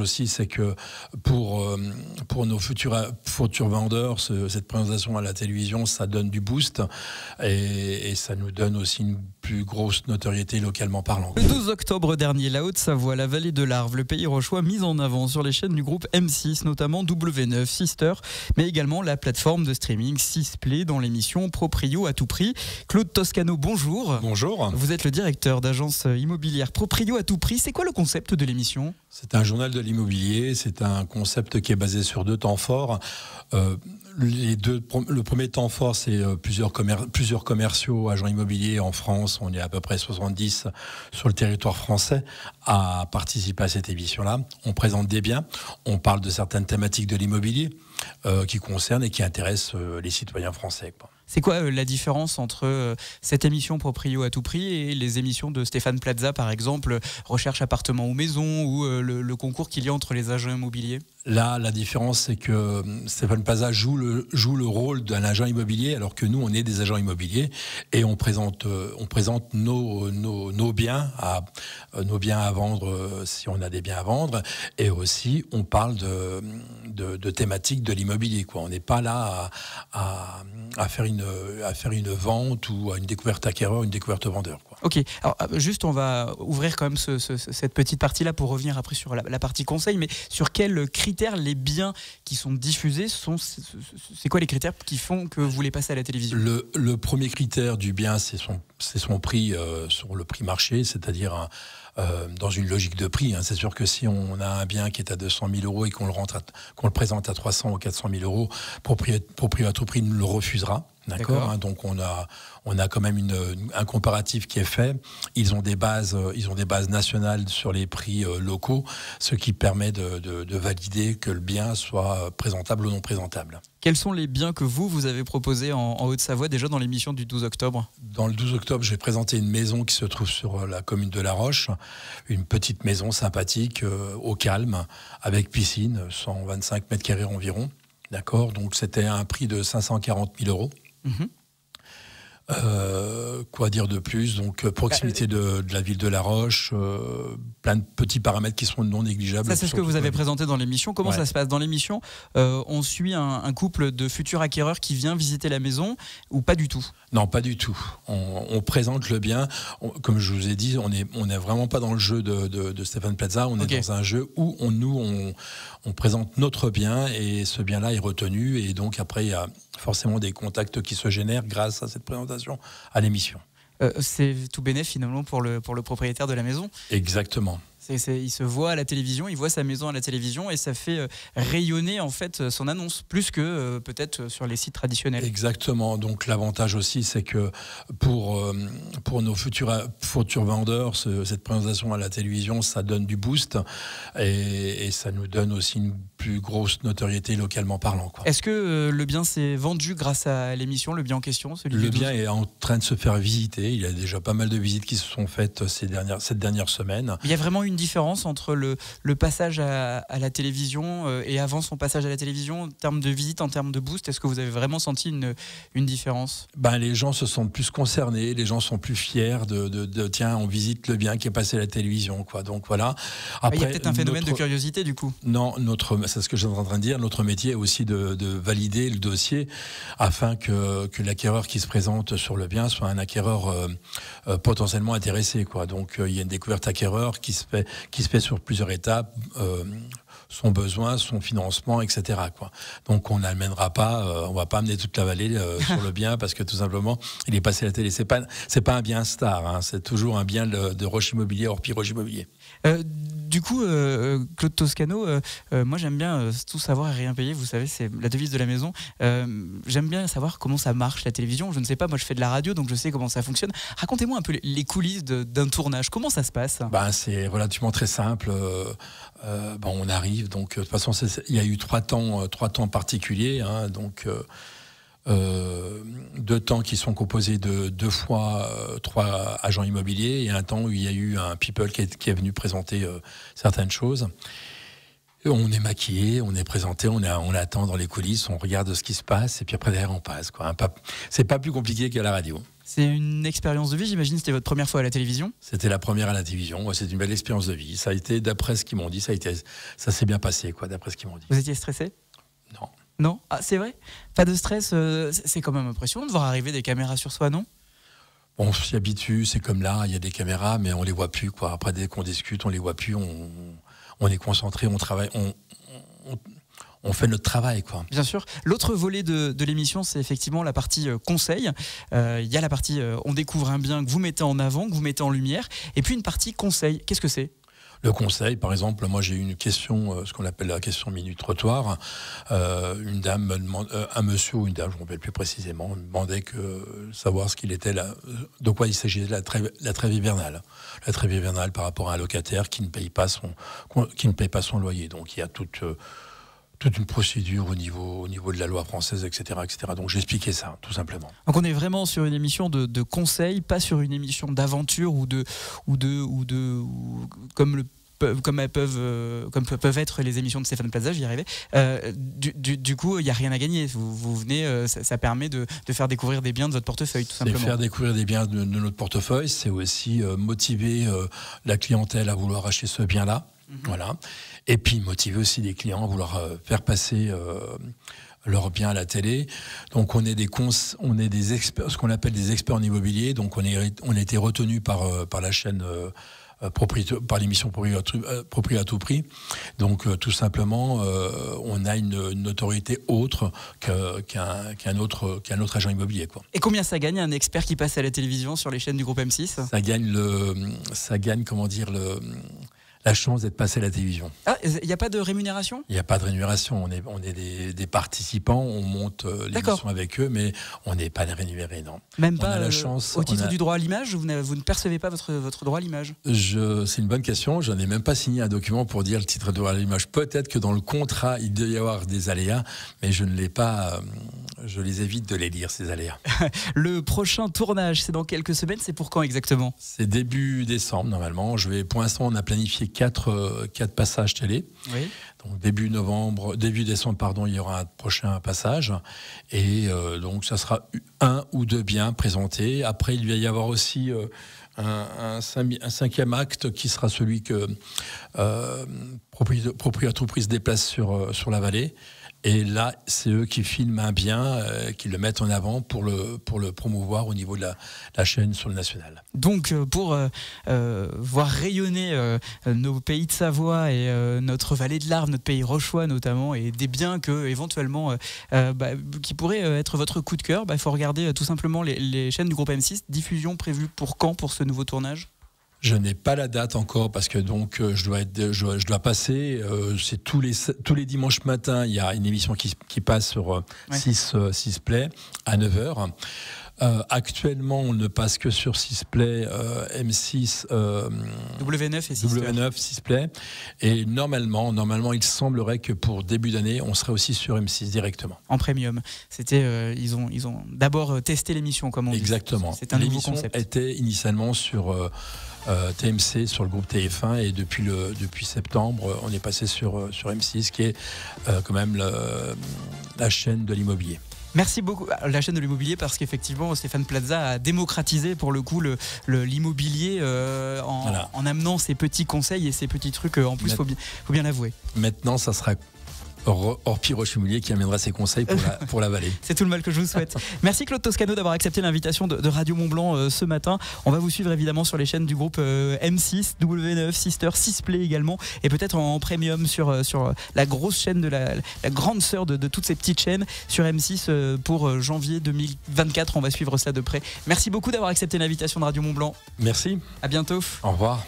aussi, c'est que pour, euh, pour nos futurs, futurs vendeurs, cette présentation à la télévision, ça donne du boost et, ça nous donne aussi une plus grosse notoriété localement parlant. Le 12 octobre dernier, la Haute-Savoie, la vallée de l'Arve, le pays rochois mise en avant sur les chaînes du groupe M6, notamment W9, Sister, mais également la plateforme de streaming 6play dans l'émission Proprio à tout prix. Claude Toscano, bonjour. Bonjour. Vous êtes le directeur d'agence immobilière Proprio à tout prix. C'est quoi le concept de l'émission c'est un journal de l'immobilier, c'est un concept qui est basé sur deux temps forts. Euh, les deux, le premier temps fort, c'est euh, plusieurs, plusieurs commerciaux, agents immobiliers en France. On est à peu près 70 sur le territoire français à participer à cette émission-là. On présente des biens, on parle de certaines thématiques de l'immobilier euh, qui concernent et qui intéressent les citoyens français. Quoi. C'est quoi euh, la différence entre euh, cette émission Proprio à tout prix et les émissions de Stéphane Plaza, par exemple, euh, Recherche appartement ou maison, ou le, concours qu'il y a entre les agents immobiliers Là, la différence, c'est que Stéphane Plaza joue le, joue le rôle d'un agent immobilier, alors que nous, on est des agents immobiliers et on présente, nos, biens, à, nos biens à vendre, si on a des biens à vendre, et aussi on parle de, thématiques de l'immobilier. On n'est pas là à faire une à faire une vente ou à une découverte acquéreur, une découverte vendeur. Ok, alors euh, juste on va ouvrir quand même cette petite partie-là pour revenir après sur la, partie conseil, mais sur quels critères les biens qui sont diffusés sont... C'est quoi les critères qui font que vous les passez à la télévision le, premier critère du bien, c'est son, son prix euh, sur le prix marché, c'est-à-dire un euh, dans une logique de prix. Hein. C'est sûr que si on a un bien qui est à 200 000 euros et qu'on le, présente à 300 ou 400 000 euros, propriétaire à tout prix nous le refusera. D'accord. Hein. donc on a on a quand même un comparatif qui est fait. Ils ont des bases euh, ils ont des bases nationales sur les prix euh, locaux, ce qui permet de, valider que le bien soit présentable ou non présentable. Quels sont les biens que vous vous avez proposés en, en Haute-Savoie déjà dans l'émission du 12 octobre Dans le 12 octobre, j'ai présenté une maison qui se trouve sur la commune de La Roche, une petite maison sympathique euh, au calme, avec piscine, 125 mètres carrés environ. D'accord Donc c'était un prix de 540 000 euros. Mhm. Euh, quoi dire de plus Donc euh, proximité bah, euh, de, la ville de La Roche, plein de petits paramètres qui sont non négligeables. Ça c'est ce que vous avez présenté dans l'émission. Comment ça se passe dans l'émission On suit un, couple de futurs acquéreurs qui vient visiter la maison ou pas du tout Non, pas du tout. On, présente le bien. comme je vous ai dit, on n'est on est vraiment pas dans le jeu de, Stéphane Plaza. On est dans un jeu où on, nous on présente notre bien et ce bien-là est retenu et donc après il y a forcément des contacts qui se génèrent grâce à cette présentation à l'émission. Euh, c'est tout bénéf finalement pour pour le propriétaire de la maison. Exactement il se voit à la télévision, il voit sa maison à la télévision et ça fait euh, rayonner en fait euh, son annonce plus que euh, peut-être sur les sites traditionnels. Exactement. Donc l'avantage aussi, c'est que pour pour nos futurs futurs vendeurs, cette présentation à la télévision, ça donne du boost et, ça nous donne aussi une plus grosse notoriété localement parlant. Est-ce que le bien s'est vendu grâce à l'émission, le bien en question celui Le bien est en train de se faire visiter. Il y a déjà pas mal de visites qui se sont faites ces dernières cette dernière semaine. Il y a vraiment une différence entre le, passage à, la télévision euh, et avant son passage à la télévision en termes de visite, en termes de boost Est-ce que vous avez vraiment senti une, différence ben, Les gens se sentent plus concernés, les gens sont plus fiers de, tiens, on visite le bien qui est passé à la télévision. Quoi. Donc voilà. Ah, il y a peut-être un phénomène de curiosité du coup Non, notre, c'est ce que j'étais en train de dire. Notre métier est aussi de, valider le dossier afin que, l'acquéreur qui se présente sur le bien soit un acquéreur euh, euh, potentiellement intéressé. Quoi. Donc il y a une découverte acquéreur qui se fait qui se fait sur plusieurs étapes, euh, son besoin, son financement, etc. Donc on n'amènera pas, on euh, on va pas amener toute la vallée euh, sur le bien parce que tout simplement il est passé à la télé. C'est pas, pas un bien star, hein. c'est toujours un bien de, de roche immobilier hors pire roche immobilier du coup, euh, euh, Claude Toscano, euh, moi j'aime bien tout savoir et rien payer. Vous savez, c'est la devise de la maison. j'aime bien savoir comment ça marche la télévision. Je ne sais pas, moi je fais de la radio, donc je sais comment ça fonctionne. Racontez-moi un peu les coulisses d'un tournage. Comment ça se passe ben, c'est relativement très simple. Bon, on arrive. Donc de toute façon, il y a eu trois temps, trois temps particuliers. Hein, donc euh, deux temps qui sont composés de deux fois euh, trois agents immobiliers et un temps où il y a eu un people qui est, venu présenter euh, certaines choses. on est maquillé, on est présenté, on, on attend dans les coulisses, on regarde ce qui se passe et puis après derrière on passe. Quoi. Hein. C'est pas plus compliqué qu'à la radio. C'est une expérience de vie, j'imagine. C'était votre première fois à la télévision C'était la première à la télévision. C'est une belle expérience de vie. Ça a été, d'après ce qu'ils m'ont dit, ça, a ça s'est bien passé, quoi, d'après ce qu'ils m'ont dit. Vous étiez stressé Non. Non ah, C'est vrai Pas de stress euh, C'est quand même impressionnant de voir arriver des caméras sur soi, non on s'y habitue, c'est comme là, il y a des caméras, mais on les voit plus. Quoi. Après, dès qu'on discute, on les voit plus, on, est concentré, on travaille, on, fait notre travail. Quoi. Bien sûr. L'autre volet de, l'émission, c'est effectivement la partie euh, conseil. Euh, il y a la partie on découvre un bien que vous mettez en avant, que vous mettez en lumière, et puis une partie conseil. Qu'est-ce que c'est le conseil, par exemple, moi j'ai eu une question, euh, ce qu'on appelle la question minute trottoir. Euh, une dame me demande, euh, un monsieur ou une dame, je ne me rappelle plus précisément, me demandait que savoir ce qu'il était là, de quoi il s'agissait la la trêve hivernale, la trêve hivernale par rapport à un locataire qui ne paye pas son qui ne paye pas son loyer. Donc il y a toute toute une procédure au niveau, au niveau de la loi française, etc. etc. Donc j'expliquais ça, tout simplement. Donc on est vraiment sur une émission de, de conseil, pas sur une émission d'aventure ou de, ou de, ou de comme le comme elles peuvent, euh, comme peuvent être les émissions de Stéphane Plaza, j'y arrivais. Euh, du, du, coup, il n'y a rien à gagner. Vous, vous venez, euh, ça, permet de, de, faire découvrir des biens de votre portefeuille, tout simplement. Faire découvrir des biens de, de notre portefeuille, c'est aussi motiver la clientèle à vouloir acheter ce bien-là. Mhm. Voilà. Et puis motiver aussi des clients à vouloir euh, faire passer euh, leur bien à la télé. Donc on est des on est des experts, ce qu'on appelle des experts en immobilier. Donc on, est, on a été retenu par, euh, par la chaîne. par l'émission Propriété à tout prix. Donc, tout simplement, on a une, notoriété autorité autre qu'un autre, qu'un autre agent immobilier. Quoi. Et combien ça gagne un expert qui passe à la télévision sur les chaînes du groupe M6 Ça gagne, le, ça gagne comment dire, le, la chance d'être passé à la télévision. Ah, il n'y a pas de rémunération Il n'y a pas de rémunération. On est, on est des, participants, on monte euh, l'émission avec eux, mais on n'est pas rémunéré, non. Même pas la euh, chance, au titre du droit à l'image vous, ne percevez pas votre, votre droit à l'image C'est une bonne question. Je n'ai même pas signé un document pour dire le titre de droit à l'image. Peut-être que dans le contrat, il doit y avoir des aléas, mais je ne l'ai pas. Euh, je les évite de les lire, ces aléas. le prochain tournage, c'est dans quelques semaines. C'est pour quand exactement C'est début décembre, normalement. Je vais, pour l'instant, on a planifié quatre, euh, quatre passages télé. Donc début novembre, début décembre, pardon, il y aura un prochain passage. Et euh, donc ça sera un ou deux biens présentés. Après, il va y avoir aussi euh, un, un, cinquième acte qui sera celui que euh, Propriétaire Entreprise déplace sur, sur la vallée. Et là, c'est eux qui filment un bien, euh, qui le mettent en avant pour le, pour le promouvoir au niveau de la, chaîne sur le national. Donc, euh, pour euh, voir rayonner nos pays de Savoie et notre vallée de l'Arve, notre pays rochois notamment, et des biens que, éventuellement, bah, qui pourraient être votre coup de cœur, il bah, faut regarder tout simplement les, les chaînes du groupe M6. Diffusion prévue pour quand pour ce nouveau tournage je n'ai pas la date encore parce que donc euh, je dois être, je dois, passer. Euh, c'est tous les tous les dimanches matin, il y a une émission qui, passe sur 6 6 Play à 9 h euh, actuellement, on ne passe que sur 6 play M6 W9 et 6 play et normalement, normalement, il semblerait que pour début d'année, on serait aussi sur M6 directement. En premium, c'était euh, ils ont ils ont d'abord euh, testé l'émission comme on Exactement. dit. Exactement. L'émission était initialement sur TMC sur le groupe TF1 et depuis le depuis septembre, on est passé sur sur M6 qui est quand même la chaîne de l'immobilier. Merci beaucoup à ah, la chaîne de l'immobilier parce qu'effectivement, Stéphane Plaza a démocratisé pour le coup l'immobilier euh, en, en, amenant ses petits conseils et ses petits trucs. Euh, en plus, il faut bien l'avouer. Maintenant, ça sera Orpi Rochemoulier qui amènera ses conseils pour la, vallée. C'est tout le mal que je vous souhaite. Merci Claude Toscano d'avoir accepté l'invitation de, Radio Mont Blanc euh, ce matin. On va vous suivre évidemment sur les chaînes du groupe euh, M6, W9, Sister, Sisplay également et peut-être en, premium sur, euh, sur la grosse chaîne de la, grande sœur de, toutes ces petites chaînes sur M6 pour janvier 2024. On va suivre cela de près. Merci beaucoup d'avoir accepté l'invitation de Radio Mont Blanc. Merci. À bientôt. Au revoir.